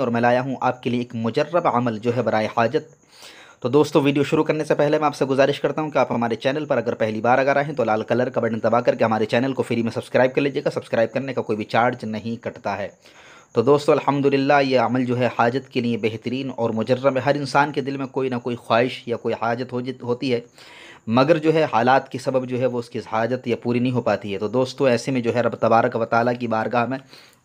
और मैं लाया हूँ आपके लिए एक मुजरब अमल जो है बरए हाजत तो दोस्तों वीडियो शुरू करने से पहले मैं आपसे गुजारिश करता हूं कि आप हमारे चैनल पर अगर पहली बार अगर आए हैं तो लाल कलर का बटन दबा करके हमारे चैनल को फ्री में सब्सक्राइब कर लीजिएगा सब्सक्राइब करने का कोई भी चार्ज नहीं कटता है तो दोस्तों अल्हम्दुलिल्लाह ये अमल जो है हाजत के लिए बेहतरीन और मुजरब है हर इंसान के दिल में कोई ना कोई ख्वाहिश या कोई हाजत हो होती है मगर जो है हालात के सबब जो है वो उसकी हाजत या पूरी नहीं हो पाती है तो दोस्तों ऐसे में जो है रब तबारक व ताली की बारगाह में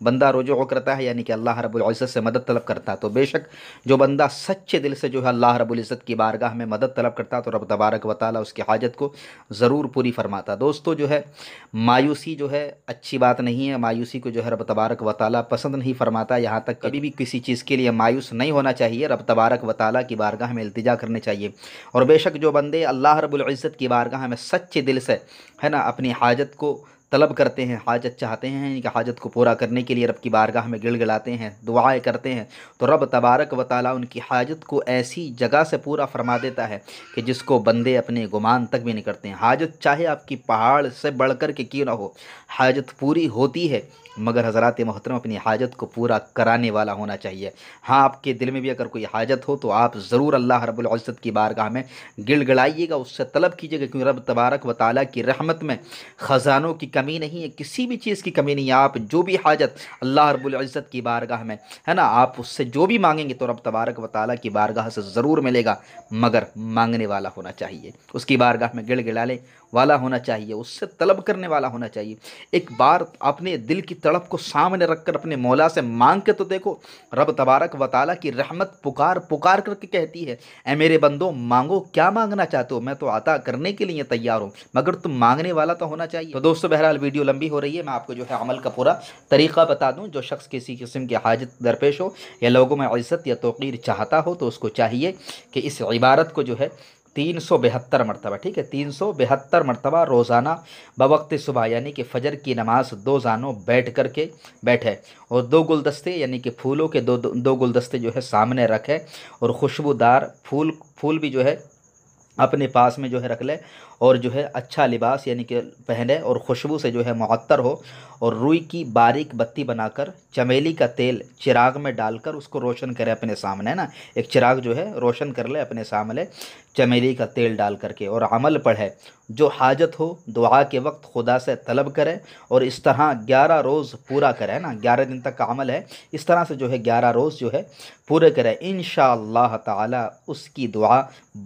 बंदा रोजो करता है यानी कि अल्लाह रबुल्ज़त से मदद तलब करता है तो बेशक जो बंदा सच्चे दिल से जो है अल्लाह रबुल्ज़त की बारगाह में मदद तलब करता है तो रब तबारक व ताली उसकी हाजत को ज़रूर पूरी फरमाता दोस्तों जो है मायूसी जो है अच्छी बात नहीं है मायूसी को जो है रब तबारक व ताली पसंद नहीं फरमाता यहाँ तक कभी भी किसी चीज़ के लिए मायूस नहीं होना चाहिए रब तबारक व ताली की बारगाह में अल्तजा करनी चाहिए और बेशक जो बंदे अल्लाह रबुल इज़्ज़त की बारगाह में सच्चे दिल से है ना अपनी हाजत को तलब करते हैं हाजत चाहते हैं कि हाजत को पूरा करने के लिए रब की बारगाह में गिड़गिड़ाते हैं दुआएँ करते हैं तो रब तबारक व उनकी हाजत को ऐसी जगह से पूरा फरमा देता है कि जिसको बंदे अपने गुमान तक भी नहीं करते हैं हाजत चाहे आपकी पहाड़ से बढ़ कर के क्यों ना हो हाजत पूरी होती है मगर हजरात मोहतरम अपनी हाजत को पूरा कराने वाला होना चाहिए हाँ आपके दिल में भी अगर कोई हाजत हो तो आप ज़रूर अल्लाह रबुल्ज़त की बारगाह में गिड़गड़ाइएगा उससे तलब कीजिएगा क्योंकि रब तबारक व ताली की रहमत में ख़जानों की कमी नहीं है किसी भी चीज़ की कमी नहीं है आप जो भी हाजत अल्लाह रबुल्ज़त की बारगाह में है ना आप उससे जो भी मांगेंगे तो रब तबारक व की बारगाह से ज़रूर मिलेगा मगर मांगने वाला होना चाहिए उसकी बारगाह में गिड़ गिड़ाने वाला होना चाहिए उससे तलब करने वाला होना चाहिए एक बार अपने दिल की तड़प को सामने रख कर अपने मौला से मांग के तो देखो रब तबारक व की रहमत पुकार पुकार करके कहती है ऐ मेरे बंदो मांगो क्या मांगना चाहते हो मैं तो आता करने के लिए तैयार हूँ मगर तुम मांगने वाला तो होना चाहिए तो दोस्तों बहरा बहरहाल वीडियो लंबी हो रही है मैं आपको जो है अमल का पूरा तरीका बता दूँ जो शख्स किसी किस्म की हाजत दरपेश हो या लोगों में इज़्ज़त या तोकीर चाहता हो तो उसको चाहिए कि इस इबारत को जो है तीन सौ बहत्तर मरतबा ठीक है तीन सौ बहत्तर मरतबा रोज़ाना बवक्त सुबह यानी कि फ़जर की नमाज दो जानों बैठ कर के बैठे और दो गुलदस्ते यानी कि फूलों के दो दो, दो गुलदस्ते जो है सामने रखे और खुशबूदार फूल फूल भी जो है अपने पास में जो है रख ले और जो है अच्छा लिबास यानी कि पहने और खुशबू से जो है मअतर हो और रुई की बारीक बत्ती बनाकर चमेली का तेल चिराग में डालकर उसको रोशन करे अपने सामने ना एक चिराग जो है रोशन कर ले अपने सामने चमेली का तेल डाल करके और अमल पढ़े जो हाजत हो दुआ के वक्त खुदा से तलब करे और इस तरह ग्यारह रोज़ पूरा करे ना ग्यारह दिन तक का अमल है इस तरह से जो है ग्यारह रोज़ जो है पूरे करे इन ताला उसकी दुआ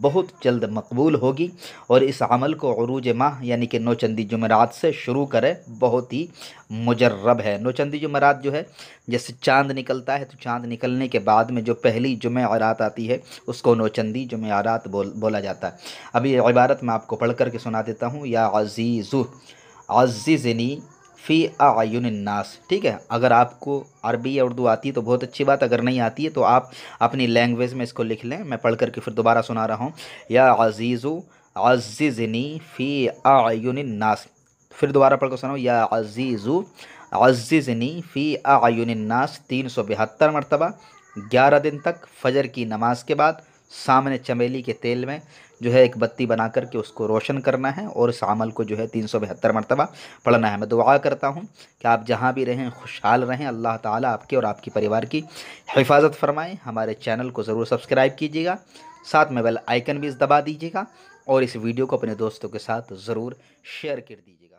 बहुत जल्द मकबूल होगी और इस अमल को अरूज माह यानी कि नौचंदी जुमेरात से शुरू करे बहुत ही मुजर्रब है नोचंदी जुमरात जो है जैसे चांद निकलता है तो चांद निकलने के बाद में जो पहली जुमेरात आती है उसको नौचंदी जुमेरात बोल बोला जाता है अभी इबारत मैं आपको पढ़ करके सुना देता हूँ या अजीज़ु अजीज़नी फ़ी आयुनन्नास ठीक है अगर आपको अरबी या उर्दू आती है तो बहुत अच्छी बात अगर नहीं आती है तो आप अपनी लैंग्वेज में इसको लिख लें मैं पढ़ करके फिर दोबारा सुना रहा हूँ या अजीज़ु अजीज़नी फ़ी आयुनन्नास फिर दोबारा पढ़ क्वेश्चन हो या अजीज़ू अजीज़नी फ़ी आयुनन्नास तीन सौ बहत्तर मरतबा ग्यारह दिन तक फजर की नमाज के बाद सामने चमेली के तेल में जो है एक बत्ती बना करके उसको रोशन करना है और इस अमल को जो है तीन सौ बहत्तर मरतबा पढ़ना है मैं दुआ करता हूँ कि आप जहाँ भी रहें खुशहाल रहें अल्लाह ताला आपके और आपके परिवार की हिफाजत फरमाएँ हमारे चैनल को ज़रूर सब्सक्राइब कीजिएगा साथ में बेल आइकन भी दबा दीजिएगा और इस वीडियो को अपने दोस्तों के साथ ज़रूर शेयर कर दीजिएगा